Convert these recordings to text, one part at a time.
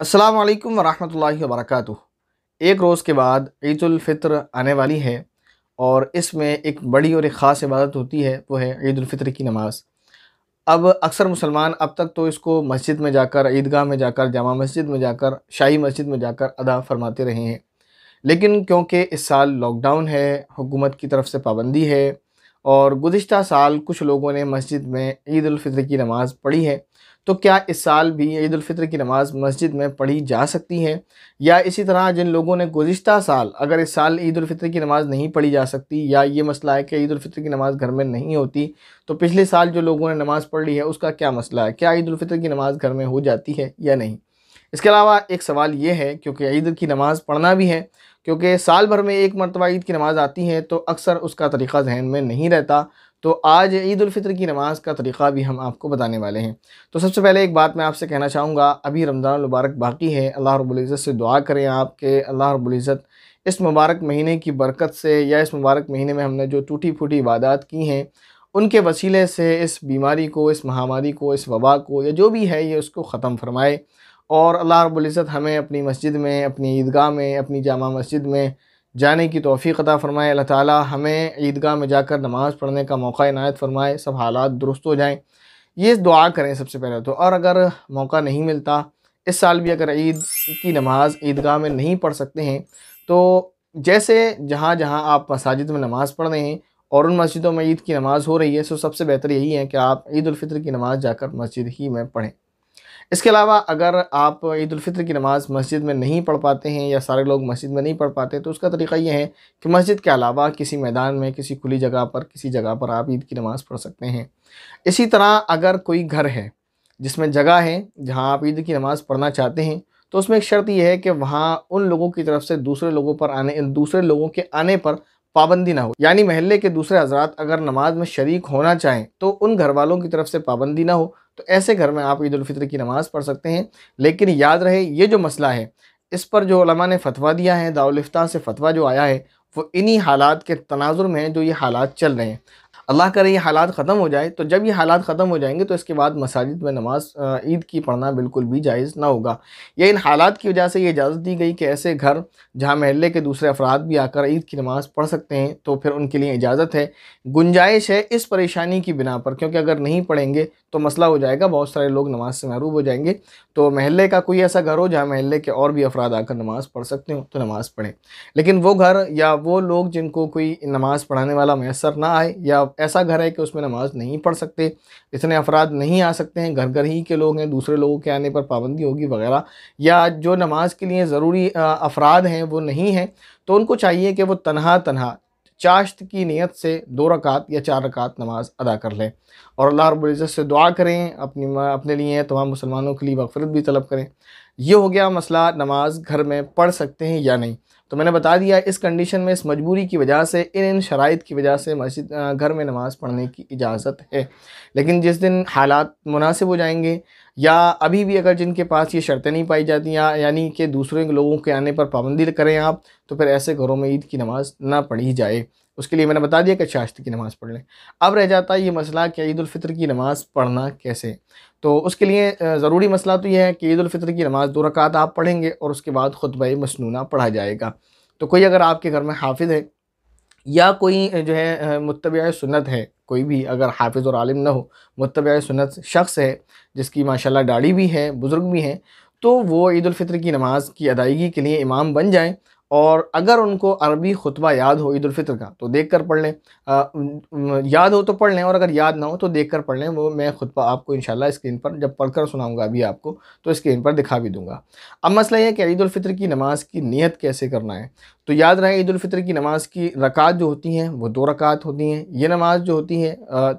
असलकम वरहमल वरक एक रोज़ के बाद ईदालफ़ितर आने वाली है और इसमें एक बड़ी और एक ख़ास इबादत होती है वो है ईदालफ़ित्र की नमाज़ अब अक्सर मुसलमान अब तक तो इसको मस्जिद में जाकर ईदगाह में जाकर जामा मस्जिद में जाकर शाही मस्जिद में जाकर अदा फरमाते रहे हैं लेकिन क्योंकि इस साल लॉकडाउन है हुकूमत की तरफ से पाबंदी है और गुज्त साल कुछ लोगों ने मस्जिद में ईदालफ़ितर की नमाज़ पढ़ी है तो क्या इस साल भी ईदालफ़ितर की नमाज़ मस्जिद में पढ़ी जा सकती है या इसी तरह जिन लोगों ने गुज्त साल अगर इस साल ईदालफ़ितर की नमाज़ नहीं पढ़ी जा सकती या ये मसला है कि ईदालफ़ितर की नमाज़ घर में नहीं होती तो पिछले साल जो लोगों ने नमाज़ पढ़ ली है उसका क्या मसला है क्या ईदालफ़ितर की नमाज़ घर में हो जाती है या नहीं इसके अलावा एक सवाल ये है क्योंकि ईद की नमाज़ पढ़ना भी है क्योंकि साल भर में एक मरतबा ईद की नमाज़ आती है तो अक्सर उसका तरीक़ा जहन में नहीं रहता तो आज ईदालफ़ितर की नमाज़ का तरीक़ा भी हम आपको बताने वाले हैं तो सबसे पहले एक बात मैं आपसे कहना चाहूँगा अभी रमज़ान मुबारक बाकी है अल्लाह रब्ज़त से दुआ करें आपके अल्लाह रब्ज़त इस मुबारक महीने की बरकत से या इस मुबारक महीने में हमने जो टूटी फूटी इबादत की हैं उनके वसीले से इस बीमारी को इस महामारी को इस वबा को या जो भी है ये उसको ख़त्म फरमाए और अल्लाह रबुल्ज़त हमें अपनी मस्जिद में अपनी ईदगाह में अपनी जामा मस्जिद में जाने की तोफ़ी अदा फ़रमाए अल्लाह ताली हमें ईदगाह में जाकर नमाज़ पढ़ने का मौका इनायत फ़रमाए सब हालात दुरुस्त हो जाएँ ये दुआ करें सबसे पहले तो और अगर मौका नहीं मिलता इस साल भी अगर ईद की नमाज़ ईदगाह में नहीं पढ़ सकते हैं तो जैसे जहाँ जहाँ आप मसाजिद में नमाज़ पढ़ रहे हैं और उन मस्जिदों में ईद की नमाज़ हो रही है सो सबसे बेहतर यही है कि आप ईद की नमाज़ जाकर मस्जिद ही में पढ़ें इसके अलावा अगर आप ईदालफ़ितर की नमाज़ मस्जिद में नहीं पढ़ पाते हैं या सारे लोग मस्जिद में नहीं पढ़ पाते तो उसका तरीका ये है कि मस्जिद के अलावा किसी मैदान में किसी खुली जगह पर किसी जगह पर आप ईद की नमाज़ पढ़ सकते हैं इसी तरह अगर कोई घर है जिसमें जगह है जहाँ आप ईद की नमाज़ पढ़ना चाहते हैं तो उसमें एक शर्त यह है कि वहाँ उन लोगों की तरफ से दूसरे लोगों पर आने दूसरे लोगों के आने पर पाबंदी ना हो यानी महल्ले के दूसरे हजरात अगर नमाज में शरीक होना चाहें तो उन घर वालों की तरफ से पाबंदी ना हो तो ऐसे घर में आप ईदालफ़ितर की नमाज़ पढ़ सकते हैं लेकिन याद रहे ये जो मसला है इस पर जो लमा ने फतवा दिया है दाउलफ्ता से फतवा जो आया है वो इन्हीं हालात के तनाजुर में है जो ये हालात चल रहे हैं अल्लाह करे ये हालात ख़त्म हो जाए तो जब ये हालात ख़त्म हो जाएंगे तो इसके बाद मसाजिद में नमाज ईद की पढ़ना बिल्कुल भी जायज़ ना होगा या इन हालात की वजह से ये इजाज़त दी गई कि ऐसे घर जहाँ महल्ले के दूसरे अफराद भी आकर ईद की नमाज़ पढ़ सकते हैं तो फिर उनके लिए इजाज़त है गुंजाइश है इस परेशानी की बिना पर क्योंकि अगर नहीं पढ़ेंगे तो मसला हो जाएगा बहुत सारे लोग नमाज से महरूब हो जाएंगे तो महल्ले का कोई ऐसा घर हो जहाँ महल्ले के और भी अफराद आकर नमाज़ पढ़ सकते हो तो नमाज़ पढ़ें लेकिन वो घर या वो लोग जिनको कोई नमाज़ पढ़ाने वाला मैसर ना आए या ऐसा घर है कि उसमें नमाज नहीं पढ़ सकते इतने अफराद नहीं आ सकते हैं घर घर ही के लोग हैं दूसरे लोगों के आने पर पाबंदी होगी वगैरह या जो नमाज के लिए ज़रूरी अफराद हैं वो नहीं हैं तो उनको चाहिए कि वो तनहा तनहा चाश्त की नीयत से दो रकात या चार रकात नमाज अदा कर लें और अल्लाह रब्ज़त से दुआ करें अपनी अपने लिए तमाम मुसलमानों के लिए मगफरत भी तलब करें यह हो गया मसला नमाज घर में पढ़ सकते हैं या नहीं तो मैंने बता दिया इस कंडीशन में इस मजबूरी की वजह से इन इन शराइ की वजह से मस्जिद घर में नमाज़ पढ़ने की इजाज़त है लेकिन जिस दिन हालात मुनासिब हो जाएंगे या अभी भी अगर जिनके पास ये शर्तें नहीं पाई जाती या यानी कि दूसरे लोगों के आने पर पाबंदी करें आप तो फिर ऐसे घरों में ईद की नमाज़ ना पढ़ी जाए उसके लिए मैंने बता दिया कि शाश्त की नमाज़ पढ़ लें अब रह जाता है ये मसला कि ईदालफ़ितर की नमाज़ पढ़ना कैसे तो उसके लिए ज़रूरी मसला तो ये है कि ईदालफ़ितर की नमाज़ दो रकात आप पढ़ेंगे और उसके बाद ख़ुतब मसनूना पढ़ा जाएगा तो कोई अगर आपके घर में हाफिज़ है या कोई जो है मतबा सुनत है कोई भी अगर हाफिज़ और आलिम ना हो मतबा सुनत शख्स है जिसकी माशाला दाढ़ी भी है बुज़ुर्ग भी हैं तो वो ईदालफ़ितर की नमाज़ की अदायगी के लिए इमाम बन जाएँ और अगर उनको अरबी खुतबा याद हो ईदालफ़ितर का तो देख कर पढ़ लें याद हो तो पढ़ लें और अगर याद ना हो तो देख कर पढ़ लें वो मैं खुतबा आपको इन स्क्रीन पर जब पढ़ कर सुनाऊँगा अभी आपको तो स्क्रीन पर दिखा भी दूँगा अब मसला यह है कि ईदालफ़ितर की नमाज़ की नीयत कैसे करना है तो याद रहे ईदालफ़ितर की नमाज़ की रकात जो होती हैं वो दो रकात होती हैं ये नमाज़ जो होती है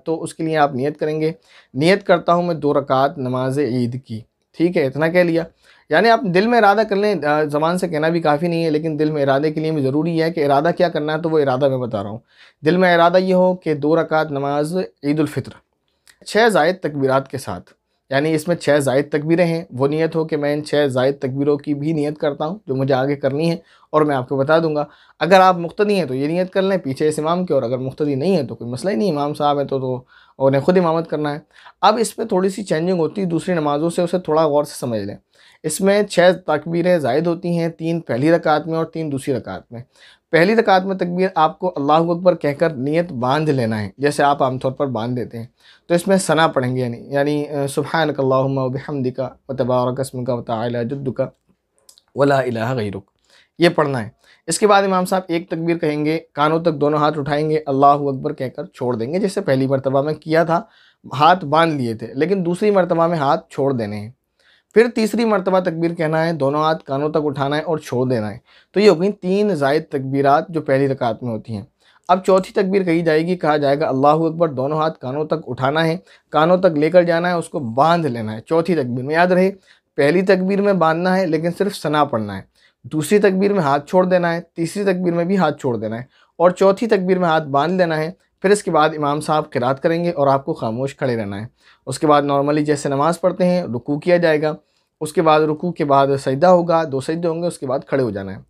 तो उसके लिए आप नियत करेंगे नियत करता हूँ मैं दो रकात नमाज ईद की ठीक है इतना कह लिया यानी आप दिल में इरादा कर लें ज़बान से कहना भी काफ़ी नहीं है लेकिन दिल में इरादे के लिए भी ज़रूरी है कि इरादा क्या करना है तो वो इरादा मैं बता रहा हूँ दिल में इरादा ये हो कि दो रकात नमाज ईदालफ़ितर छः जायद तकबीर के साथ यानी इसमें छः जायद तकबीरें हैं वो नीयत हो कि मैं इन छः जायद तकबीरों की भी नीयत करता हूँ जो मुझे आगे करनी है और मैं आपको बता दूंगा अगर आप मुख्तदी हैं तो ये नीयत कर लें पीछे इस इमाम की और अगर मुख्तदी नहीं है तो कोई मसला ही नहीं इमाम साहब है तो, तो और उन्हें ख़ुद इमामत करना है अब इस पर थोड़ी सी चेंजिंग होती है दूसरी नमाज़ों से उसे थोड़ा गौर से समझ लें इसमें छः तकबीरें जायद होती हैं तीन पहली रकात में और तीन दूसरी रकात में पहली रकात में तकबीर आपको अल्लाह अकबर कहकर नीयत बांध लेना है जैसे आप आमतौर पर बांध देते हैं तो इसमें सना पढ़ेंगे यानी यानी सुबहानकल्लाहमदिका व तबारकस्म का वतजुद्द का वला गई रुक ये पढ़ना है इसके बाद इमाम साहब एक तकबीर कहेंगे कानों तक दोनों हाथ उठाएंगे अल्लाह अकबर कहकर छोड़ देंगे जैसे पहली मरतबा में किया था हाथ बांध लिए थे लेकिन दूसरी मरतबा में हाथ छोड़ देने हैं फिर तीसरी मरतबा तकबीर कहना है दोनों हाथ कानों तक उठाना है और छोड़ देना है तो ये हो गई तीन जायद तकबीर जो पहली रकात में होती हैं अब चौथी तकबीर कही जाएगी कहा जाएगा अल्लाह अकबर दोनों हाथ कानों तक उठाना है कानों तक लेकर जाना है उसको बांध लेना है चौथी तकबीर में याद रहे पहली तकबीर में बांधना है लेकिन सिर्फ सना पढ़ना है दूसरी तकबीर में हाथ छोड़ देना है तीसरी तकबीर में भी हाथ छोड़ देना है और चौथी तकबीर में हाथ बांध लेना है फिर इसके बाद इमाम साहब किरात करेंगे और आपको खामोश खड़े रहना है उसके बाद नॉर्मली जैसे नमाज़ पढ़ते हैं रुकू किया जाएगा उसके बाद रुकू के बाद सजदा होगा दो सजदे होंगे उसके बाद खड़े हो जाना है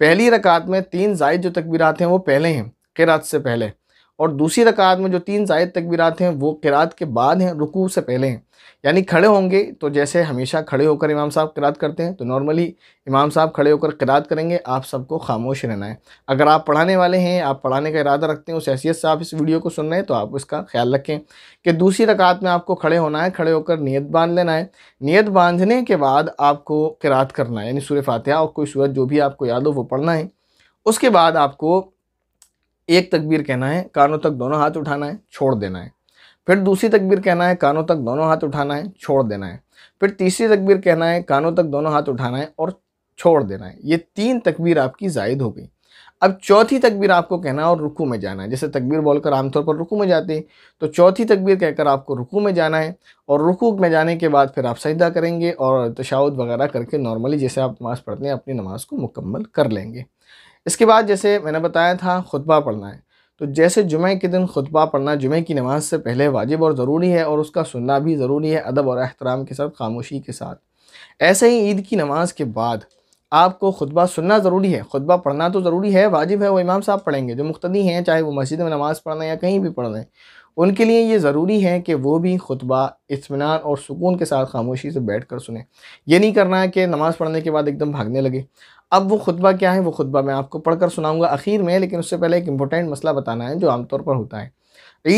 पहली रकात में तीन जायद जो तकबीरात हैं वो पहले हैं किरात से पहले और दूसरी रकात में जो तीन जायद तकबीरत हैं वो किरात के बाद हैं रुकू से पहले हैं यानी खड़े होंगे तो जैसे हमेशा खड़े होकर इमाम साहब किरात करते हैं तो नॉर्मली इमाम साहब खड़े होकर किरात करेंगे आप सबको खामोश रहना है अगर आप पढ़ाने वाले हैं आप पढ़ाने का इरादा रखते हैं उस हैसियत से आप इस वीडियो को सुन रहे हैं तो आप इसका ख्याल रखें कि दूसरी रकात में आपको खड़े होना है खड़े होकर नीयत बांध लेना है नीयत बांधने के बाद आपको किरात करना है यानी सूर्य फातह और कोई सूरत जो भी आपको याद हो वो पढ़ना है उसके बाद आपको एक तकबीर कहना है कानों तक दोनों हाथ उठाना है छोड़ देना है फिर दूसरी तकबीर कहना है कानों तक दोनों हाथ उठाना है छोड़ देना है फिर तीसरी तकबीर कहना है कानों तक दोनों हाथ उठाना है और छोड़ देना है ये तीन तकबीर आपकी जायद हो गई अब चौथी तकबीर आपको कहना है और रुकू में जाना है जैसे तकबीर बोलकर आमतौर पर रुकू में जाते हैं तो चौथी तकबीर कहकर आपको रुकू में जाना है और रुकू में जाने के बाद फिर आप सजदा करेंगे और तशाद वगैरह करके नॉर्मली जैसे आप नमाज़ पढ़ते हैं अपनी नमाज़ को मुकम्मल कर लेंगे इसके बाद जैसे मैंने बताया था खुतबा पढ़ना है तो जैसे जुमे के दिन खुतबा पढ़ना जुमे की नमाज से पहले वाजिब और ज़रूरी है और उसका सुनना भी ज़रूरी है अदब और अहतराम के साथ खामोशी के साथ ऐसे ही ईद की नमाज़ के बाद आपको खुतबा सुनना ज़रूरी है खुतबा पढ़ना तो ज़रूरी है वाजिब है वो इमाम साहब पढ़ेंगे जो मुख्तदी हैं चाहे वो मस्जिद में नमाज़ पढ़ना या कहीं भी पढ़ रहे हैं उनके लिए ये ज़रूरी है कि वो भी खुतबा इतमान और सुकून के साथ खामोशी से बैठ कर सुने ये नहीं करना है कि नमाज़ पढ़ने के बाद एकदम भागने लगे अब वो खुतबा क्या है वो खुतबा मैं आपको पढ़कर सुनाऊंगा आखिर में लेकिन उससे पहले एक इम्पोर्टेंट मसला बताना है जो आमतौर पर होता है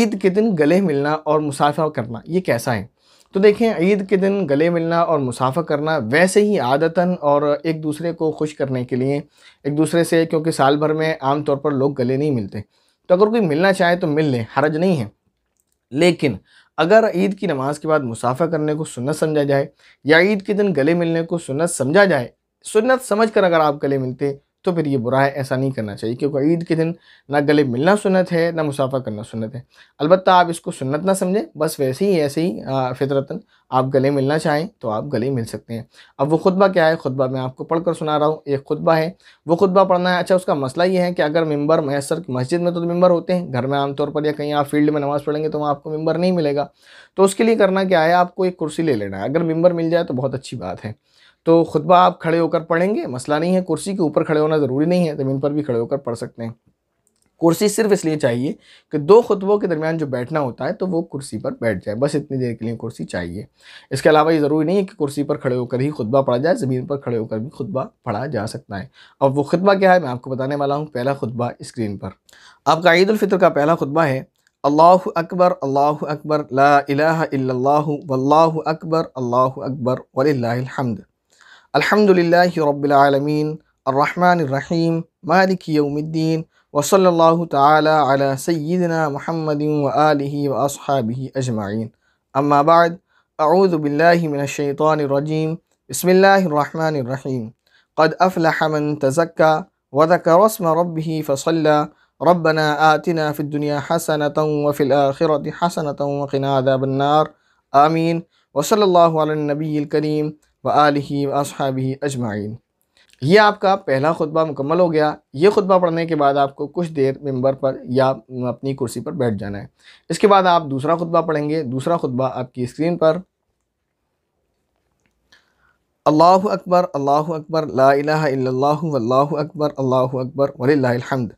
ईद के दिन गले मिलना और मुसाफा करना ये कैसा है तो देखें ईद के दिन गले मिलना और मुसाफा करना वैसे ही आदतन और एक दूसरे को खुश करने के लिए एक दूसरे से क्योंकि साल भर में आम तौर पर लोग गले नहीं मिलते तो अगर कोई मिलना चाहे तो मिल लें हरज नहीं है लेकिन अगर ईद की नमाज़ के बाद मुसाफा करने को सुनत समझा जाए या ईद के दिन गले मिलने को सुनत समझा जाए सुन्नत समझ कर अगर आप गले मिलते तो फिर ये बुरा है ऐसा नहीं करना चाहिए क्योंकि ईद के दिन ना गले मिलना सुन्नत है ना मुसाफा करना सुन्नत है अलबत्त आप इसको सुन्नत ना समझें बस वैसे ही ऐसे ही फितरतन आप गले मिलना चाहें तो आप गले मिल सकते हैं अब वो खुतबा क्या है खुतबा मैं आपको पढ़कर सुना रहा हूँ एक खुतबा है वो खुतबा पढ़ना है अच्छा उसका मसला ये है कि अगर मेम्बर मैसर मस्जिद में तो मेम्बर होते हैं घर में आमतौर पर या कहीं आप फील्ड में नमाज़ पढ़ेंगे तो वहाँ आपको मेम्बर नहीं मिलेगा तो उसके लिए करना क्या है आपको एक कुर्सी ले लेना है अगर मेम्बर मिल जाए तो बहुत अच्छी बात है तो खुतबा आप खड़े होकर पढ़ेंगे मसला नहीं है कुर्सी के ऊपर खड़े होना ज़रूरी नहीं है ज़मीन पर भी खड़े होकर पढ़ सकते हैं कुर्सी सिर्फ इसलिए चाहिए कि दो खुतबों के दरमियान जो बैठना होता है तो वो कुर्सी पर बैठ जाए बस इतनी देर के लिए कुर्सी चाहिए इसके अलावा ये ज़रूरी नहीं है कि कुर्सी पर खड़े होकर ही खुतबा पढ़ा जाए ज़मीन पर खड़े होकर भी खुतबा पढ़ा जा सकता है अब वो खुतबा क्या है मैं आपको बताने वाला हूँ पहला खुतबा स्क्रीन पर आपका ईदालफ़ितर का पहला खुतबा है अल्लाह अकबर अल्लाह अकबर ला इलाहा इल्लल्लाहु वल्लाहु अकबर अल्लाह अकबर वलिल्लाहिल हम्द الحمد لله رب العالمين الرحمن الرحيم مالك يوم الدين وصلى الله تعالى على سيدنا محمد وآله وأصحابه أجمعين أما بعد أعوذ بالله من الشيطان الرجيم بسم الله الرحمن الرحيم قد أفلح من تزكى وذكر اسم ربه فصلى ربنا آتنا في الدنيا حسنة وفي الآخرة حسنة وقنا عذاب النار آمين وصلى الله على النبي الكريم व आलही असहाबी अजमाइन ये आपका पहला खुतबा मुकम्मल हो गया ये खुतबा पढ़ने के बाद आपको कुछ देर मेंबर पर या अपनी कुर्सी पर बैठ जाना है इसके बाद आप दूसरा खुतबा पढ़ेंगे दूसरा खुतबा आपकी स्क्रीन पर अल्लाह अकबर अल्लाह अकबर ला अकबर अल्लाह अकबर वलिलहमद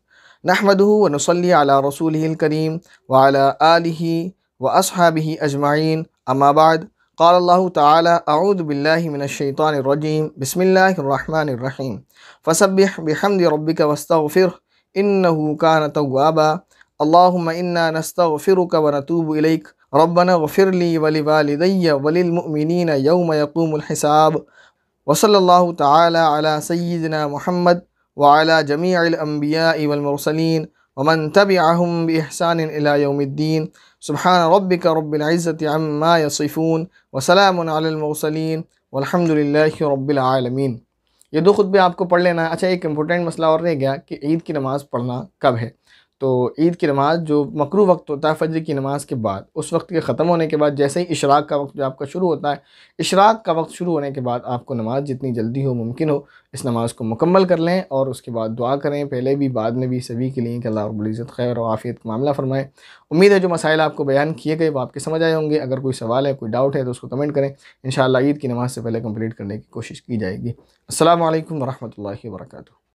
नहमदू वनसली अला रसूल करीम वाल आलि व अजमाइन अमाबाद قال الله تعالى أعوذ بالله من الشيطان الرجيم بسم الله الرحمن الرحيم فسبح بحمد ربك واستغفره إنه كان توابا اللهم إنا نستغفرك ونتوب إليك ربنا اغفر لي ولوالدي وللمؤمنين يوم يقوم الحساب وصلى الله تعالى على سيدنا محمد وعلى جميع الأنبياء والمرسلين वमन तब आहम बहसान अलाउमद्दीन सुबहान रबिक रबाज़त अम्मा यसिफ़ून वसलामसलिन वलहमदिल्ल रबालमीन ये दो ख़ुद भी आपको पढ़ लेना है अच्छा एक इम्पोर्टेंट मसला और रह गया कि ईद की नमाज़ पढ़ना कब है तो ईद की नमाज़ जो मकरू वक्त होता है फजर की नमाज़ के बाद उस वक्त के ख़त्म होने के बाद जैसे ही इशराक का वक्त जो आपका शुरू होता है इशराक का वक्त शुरू होने के बाद आपको नमाज़ जितनी जल्दी हो मुमकिन हो इस नमाज़ को मुकम्मल कर लें और उसके बाद दुआ करें पहले भी बाद में भी सभी के लिए कि अल्लाह रबुल्ज़त खैर और आफ़ियत का मामला फ़रमाएँ उम्मीद है जो मसाइल आपको बयान किए गए वो आपके समझ आए होंगे अगर कोई सवाल है कोई डाउट है तो उसको कमेंट करें इन ईद की नमाज़ से पहले कम्प्लीट करने की कोशिश की जाएगी असल वरहमल वर्का